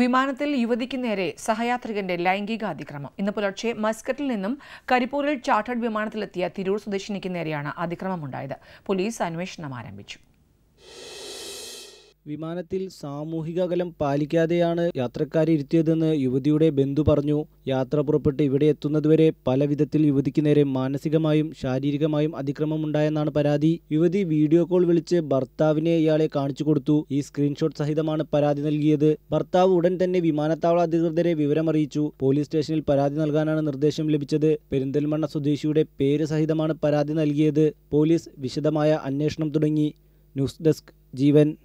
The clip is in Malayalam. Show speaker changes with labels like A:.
A: വിമാനത്തിൽ യുവതിക്ക് നേരെ സഹയാത്രികന്റെ ലൈംഗികാതിക്രമം ഇന്ന് പുലർച്ചെ മസ്കറ്റിൽ നിന്നും കരിപ്പൂരിൽ ചാർട്ടേഡ് വിമാനത്തിലെത്തിയ തിരൂർ സ്വദേശിനിക്ക് നേരെയാണ് അതിക്രമമുണ്ടായത് പോലീസ് അന്വേഷണം ആരംഭിച്ചു
B: വിമാനത്തിൽ സാമൂഹിക അകലം പാലിക്കാതെയാണ് യാത്രക്കാരെ ഇരുത്തിയതെന്ന് യുവതിയുടെ ബന്ധു പറഞ്ഞു യാത്ര പുറപ്പെട്ട് ഇവിടെ എത്തുന്നതുവരെ പല വിധത്തിൽ യുവതിക്ക് നേരെ മാനസികമായും ശാരീരികമായും അതിക്രമം ഉണ്ടായെന്നാണ് പരാതി യുവതി വീഡിയോ കോൾ വിളിച്ച് ഭർത്താവിനെ ഇയാളെ കാണിച്ചു കൊടുത്തു ഈ സ്ക്രീൻഷോട്ട് സഹിതമാണ് പരാതി നൽകിയത് ഭർത്താവ് ഉടൻ തന്നെ വിമാനത്താവള അധികൃതരെ വിവരമറിയിച്ചു പോലീസ് സ്റ്റേഷനിൽ പരാതി നൽകാനാണ് നിർദ്ദേശം ലഭിച്ചത് പെരിന്തൽമണ്ണ സ്വദേശിയുടെ പേര് സഹിതമാണ് പരാതി നൽകിയത് പോലീസ് വിശദമായ അന്വേഷണം തുടങ്ങി ന്യൂസ് ഡെസ്ക് ജീവൻ